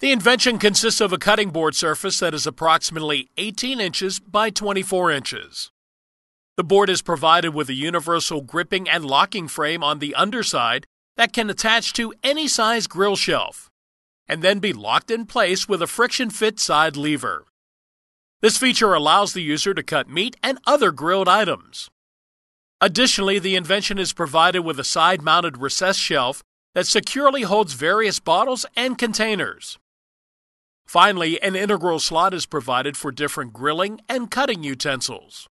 The invention consists of a cutting board surface that is approximately 18 inches by 24 inches. The board is provided with a universal gripping and locking frame on the underside that can attach to any size grill shelf and then be locked in place with a friction fit side lever. This feature allows the user to cut meat and other grilled items. Additionally, the invention is provided with a side mounted recessed shelf that securely holds various bottles and containers. Finally, an integral slot is provided for different grilling and cutting utensils.